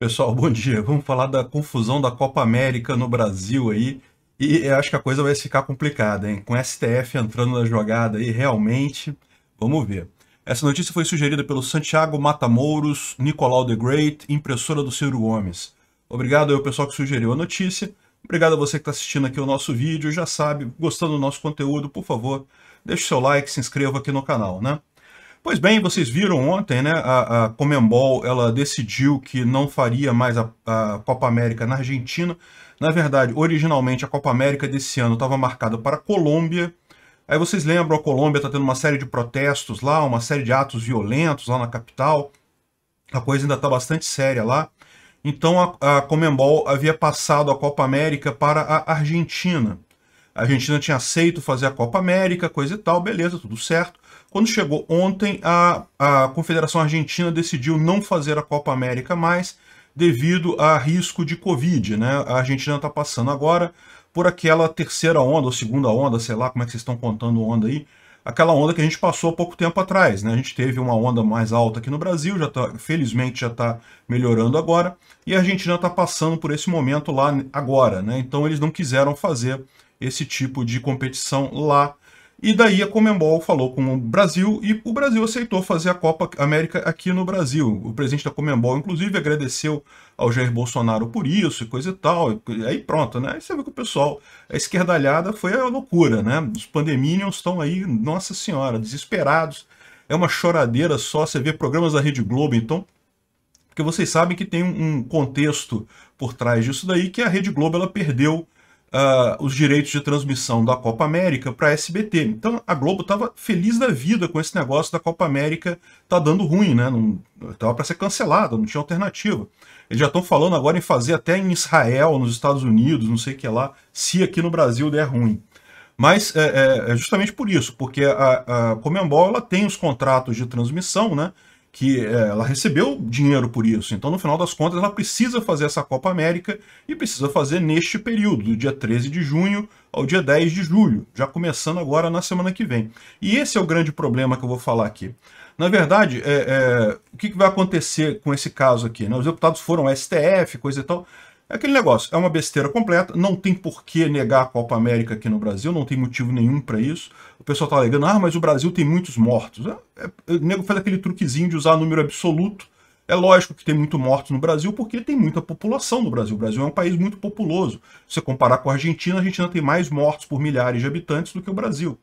Pessoal, bom dia. Vamos falar da confusão da Copa América no Brasil aí. E eu acho que a coisa vai ficar complicada, hein? Com o STF entrando na jogada aí, realmente. Vamos ver. Essa notícia foi sugerida pelo Santiago Matamouros, Nicolau the Great, impressora do Ciro Gomes. Obrigado ao pessoal que sugeriu a notícia. Obrigado a você que está assistindo aqui o nosso vídeo. Já sabe, gostando do nosso conteúdo, por favor, deixe seu like, se inscreva aqui no canal, né? Pois bem, vocês viram ontem, né? A, a Comembol ela decidiu que não faria mais a, a Copa América na Argentina. Na verdade, originalmente a Copa América desse ano estava marcada para a Colômbia. Aí vocês lembram, a Colômbia está tendo uma série de protestos lá, uma série de atos violentos lá na capital. A coisa ainda está bastante séria lá. Então a, a Comembol havia passado a Copa América para a Argentina. A Argentina tinha aceito fazer a Copa América, coisa e tal, beleza, tudo certo. Quando chegou ontem, a, a Confederação Argentina decidiu não fazer a Copa América mais devido a risco de Covid. Né? A Argentina está passando agora por aquela terceira onda, ou segunda onda, sei lá como é que vocês estão contando onda aí, aquela onda que a gente passou há pouco tempo atrás. Né? A gente teve uma onda mais alta aqui no Brasil, já tá, felizmente já está melhorando agora, e a Argentina está passando por esse momento lá agora. Né? Então eles não quiseram fazer esse tipo de competição lá e daí a Comembol falou com o Brasil e o Brasil aceitou fazer a Copa América aqui no Brasil. O presidente da Comembol, inclusive, agradeceu ao Jair Bolsonaro por isso e coisa e tal. E aí pronto, né? Aí você vê que o pessoal, a esquerdalhada foi a loucura, né? Os pandemínios estão aí, nossa senhora, desesperados. É uma choradeira só, você vê programas da Rede Globo, então porque vocês sabem que tem um contexto por trás disso daí que a Rede Globo ela perdeu uh, os direitos de transmissão da Copa América para SBT. Então a Globo estava feliz da vida com esse negócio da Copa América tá dando ruim, né? Não, tava para ser cancelada, não tinha alternativa. Eles já estão falando agora em fazer até em Israel, nos Estados Unidos, não sei o que lá, se aqui no Brasil der ruim. Mas é, é, é justamente por isso, porque a, a Comembol ela tem os contratos de transmissão, né? que é, ela recebeu dinheiro por isso. Então, no final das contas, ela precisa fazer essa Copa América e precisa fazer neste período, do dia 13 de junho ao dia 10 de julho, já começando agora na semana que vem. E esse é o grande problema que eu vou falar aqui. Na verdade, é, é, o que, que, vai acontecer com esse caso aqui? Né? Os deputados foram ao STF, coisa e tal, é aquele negócio, é uma besteira completa, não tem por que negar a Copa América aqui no Brasil, não tem motivo nenhum para isso. O pessoal tá alegando, ah, mas o Brasil tem muitos mortos. É, é, o nego faz aquele truquezinho de usar número absoluto. É lógico que tem muito morto no Brasil, porque tem muita população no Brasil. O Brasil é um país muito populoso. Se você comparar com a Argentina, a Argentina tem mais mortos por milhares de habitantes do que o Brasil.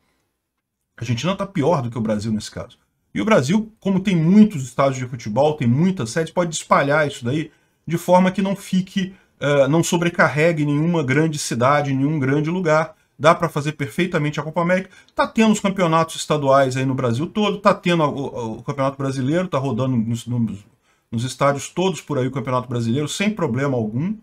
A Argentina está pior do que o Brasil nesse caso. E o Brasil, como tem muitos estádios de futebol, tem muitas sedes, pode espalhar isso daí de forma que não fique eh, não sobrecarregue nenhuma grande cidade, nenhum grande lugar. Dá para fazer perfeitamente a Copa América. Tá tendo os campeonatos estaduais aí no Brasil todo, tá tendo o, o Campeonato Brasileiro, tá rodando nos, nos, nos estádios todos por aí o Campeonato Brasileiro, sem problema algum.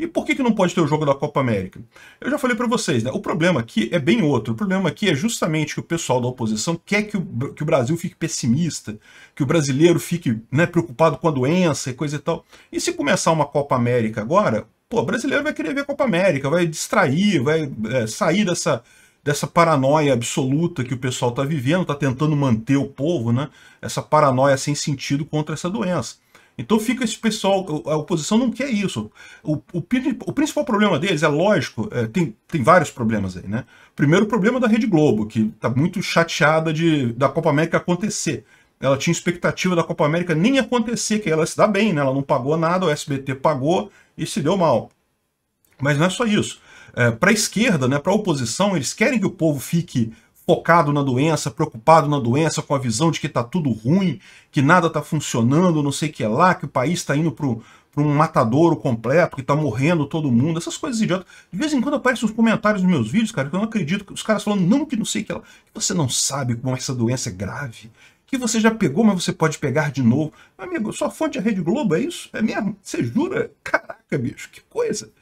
E por que, que não pode ter o jogo da Copa América? Eu já falei para vocês, né? O problema aqui é bem outro. O problema aqui é justamente que o pessoal da oposição quer que o, que o Brasil fique pessimista, que o brasileiro fique né, preocupado com a doença e coisa e tal. E se começar uma Copa América agora, pô, o brasileiro vai querer ver a Copa América, vai distrair, vai é, sair dessa, dessa paranoia absoluta que o pessoal está vivendo, está tentando manter o povo, né? Essa paranoia sem sentido contra essa doença. Então fica esse pessoal, a oposição não quer isso. O, o, o principal problema deles, é lógico, é, tem, tem vários problemas aí, né? Primeiro o problema da Rede Globo, que está muito chateada de, da Copa América acontecer. Ela tinha expectativa da Copa América nem acontecer, que ela se dá bem, né? Ela não pagou nada, o SBT pagou e se deu mal. Mas não é só isso. É, para a esquerda, né, para a oposição, eles querem que o povo fique focado na doença, preocupado na doença, com a visão de que está tudo ruim, que nada está funcionando, não sei o que é lá, que o país está indo para um matadouro completo, que está morrendo todo mundo, essas coisas idiotas. De vez em quando aparecem uns comentários nos meus vídeos, cara, que eu não acredito, que os caras falando não que não sei o que é lá, que você não sabe como essa doença é grave, que você já pegou, mas você pode pegar de novo. Meu amigo, sua fonte é Rede Globo, é isso? É mesmo? Você jura? Caraca, bicho, que coisa.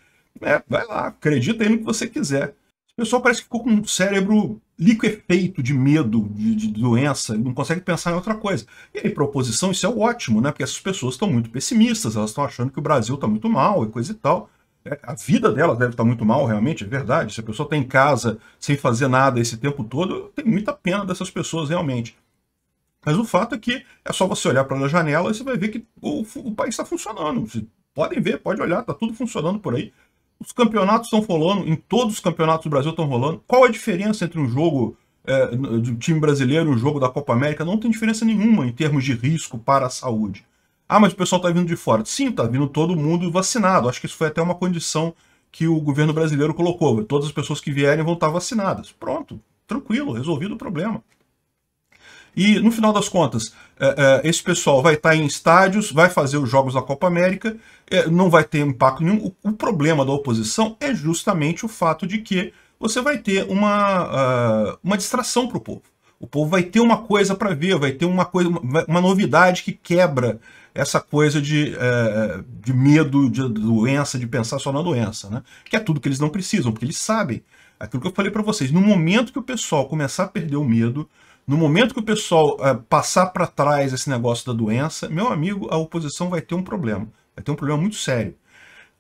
É, vai lá, acredita aí no que você quiser. O pessoal parece que ficou com um cérebro liquefeito de medo, de, de doença, não consegue pensar em outra coisa. E aí, proposição, isso é ótimo, né? Porque essas pessoas estão muito pessimistas, elas estão achando que o Brasil está muito mal e coisa e tal. É, a vida delas deve estar tá muito mal, realmente, é verdade. Se a pessoa está em casa sem fazer nada esse tempo todo, tem muita pena dessas pessoas, realmente. Mas o fato é que é só você olhar para a janela e você vai ver que o, o país está funcionando. Você podem ver, pode olhar, está tudo funcionando por aí os campeonatos estão rolando, em todos os campeonatos do Brasil estão rolando. Qual a diferença entre um jogo é, do time brasileiro e um jogo da Copa América? Não tem diferença nenhuma em termos de risco para a saúde. Ah, mas o pessoal está vindo de fora. Sim, está vindo todo mundo vacinado. Acho que isso foi até uma condição que o governo brasileiro colocou. Todas as pessoas que vierem vão estar tá vacinadas. Pronto, tranquilo, resolvido o problema. E no final das contas, é, é, esse pessoal vai estar tá em estádios, vai fazer os jogos da Copa América, é, não vai ter impacto nenhum. O problema da oposição é justamente o fato de que você vai ter uma, ah, uma distração para o povo. O povo vai ter uma coisa para ver, vai ter uma coisa, uma novidade que quebra essa coisa de, de medo, de doença, de pensar só na doença, né? Que é tudo que eles não precisam, porque eles sabem Aquilo que eu falei para vocês, no momento que o pessoal começar a perder o medo, no momento que o pessoal é, passar para trás esse negócio da doença, meu amigo, a oposição vai ter um problema. Vai ter um problema muito sério.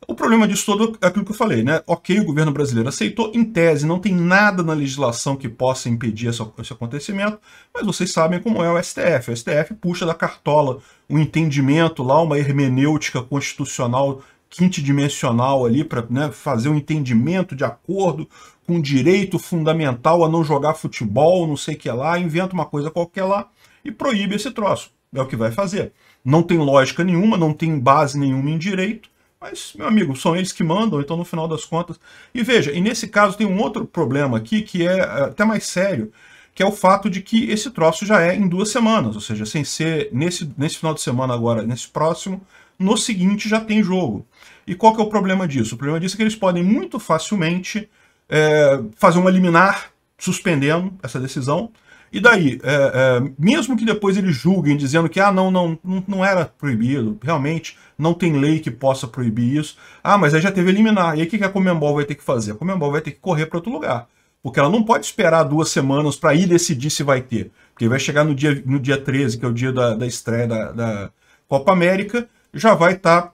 O problema disso todo é aquilo que eu falei, né? Ok, o governo brasileiro aceitou, em tese não tem nada na legislação que possa impedir esse, acontecimento, mas vocês sabem como é o STF. O STF puxa da cartola um entendimento lá, uma hermenêutica constitucional quintidimensional ali para né, fazer um entendimento de acordo com direito fundamental a não jogar futebol, não sei o que lá, inventa uma coisa qualquer lá e proíbe esse troço. É o que vai fazer. Não tem lógica nenhuma, não tem base nenhuma em direito, mas, meu amigo, são eles que mandam, então no final das contas. E veja, e nesse caso tem um outro problema aqui que é, é até mais sério, que é o fato de que esse troço já é em duas semanas, ou seja, sem ser nesse, nesse final de semana agora, nesse próximo, no seguinte já tem jogo. E qual que é o problema disso? O problema disso é que eles podem muito facilmente é, fazer uma liminar suspendendo essa decisão. E daí, é, é, mesmo que depois eles julguem dizendo que ah, não, não, não era proibido, realmente não tem lei que possa proibir isso. Ah, mas aí já teve eliminar. E aí o que a Comembol vai ter que fazer? A Comembol vai ter que correr para outro lugar. Porque ela não pode esperar duas semanas para ir decidir se vai ter. Porque vai chegar no dia, no dia 13, que é o dia da, da estreia da, da Copa América, já vai estar.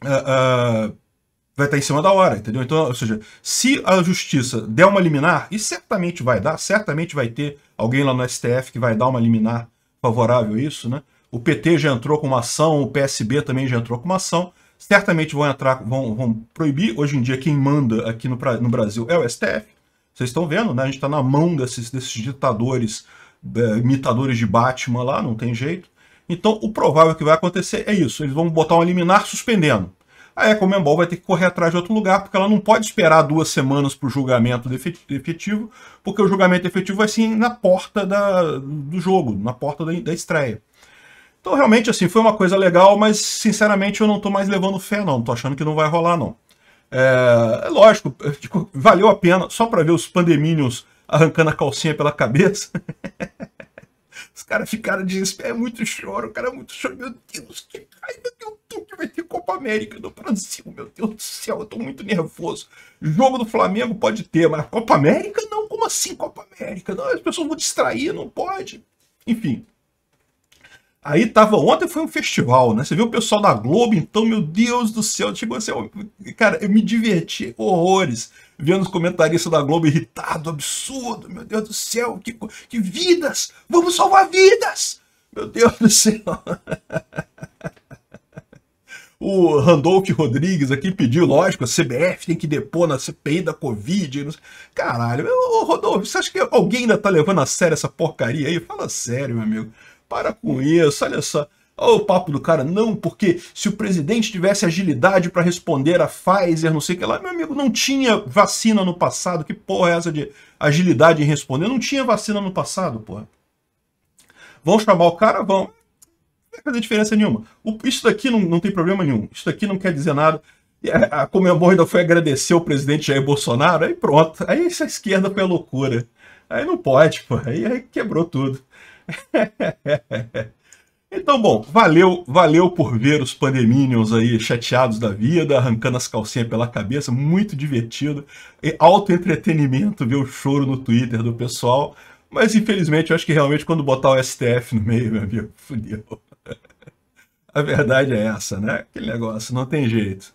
Tá, uh, uh, vai estar tá em cima da hora, entendeu? Então, ou seja, se a justiça der uma liminar, e certamente vai dar, certamente vai ter alguém lá no STF que vai dar uma liminar favorável a isso, né? O PT já entrou com uma ação, o PSB também já entrou com uma ação, certamente vão entrar, vão, vão proibir. Hoje em dia, quem manda aqui no, no Brasil é o STF. Vocês estão vendo, né? A gente está na mão desses, desses ditadores, é, imitadores de Batman lá, não tem jeito. Então, o provável que vai acontecer é isso. Eles vão botar um liminar suspendendo. Aí a Ecomembol vai ter que correr atrás de outro lugar, porque ela não pode esperar duas semanas para o julgamento efetivo, porque o julgamento efetivo vai sim na porta da, do jogo, na porta da, da estreia. Então, realmente, assim, foi uma coisa legal, mas, sinceramente, eu não estou mais levando fé, não. Estou achando que não vai rolar, não. É, é lógico, é, tipo, valeu a pena, só para ver os pandemínios arrancando a calcinha pela cabeça. Os caras ficaram desesperados. É muito choro, o cara é muito choro. Meu Deus, que raiva que eu tô que vai ter Copa América do Brasil. Meu Deus do céu, eu tô muito nervoso. Jogo do Flamengo pode ter, mas Copa América não. Como assim Copa América? Não, as pessoas vão distrair, não pode. Enfim, Aí tava, ontem foi um festival, né? Você viu o pessoal da Globo, então, meu Deus do céu, chegou tipo assim, cara, eu me diverti horrores vendo os comentaristas da Globo irritado, absurdo, meu Deus do céu, que, que vidas, vamos salvar vidas, meu Deus do céu. O Randolph Rodrigues aqui pediu, lógico, a CBF tem que depor na CPI da Covid. Caralho, ô Rodolfo, você acha que alguém ainda tá levando a sério essa porcaria aí? Fala sério, meu amigo para com isso, olha só. Olha o papo do cara, não, porque se o presidente tivesse agilidade para responder a Pfizer, não sei o que lá, meu amigo, não tinha vacina no passado, que porra é essa de agilidade em responder? Não tinha vacina no passado, porra. Vão chamar o cara, vão. Não vai fazer diferença nenhuma. O, isso daqui não, não tem problema nenhum, isso daqui não quer dizer nada. A, a Comembol ainda foi agradecer o presidente Jair Bolsonaro, aí pronto, aí essa esquerda foi a loucura. Aí não pode, porra, aí, aí quebrou tudo. então, bom, valeu, valeu por ver os Pandeminions aí chateados da vida, arrancando as calcinhas pela cabeça, muito divertido. E alto entretenimento ver o choro no Twitter do pessoal. Mas infelizmente eu acho que realmente quando botar o STF no meio, meu amigo, fudeu. A verdade é essa, né? Aquele negócio, não tem jeito.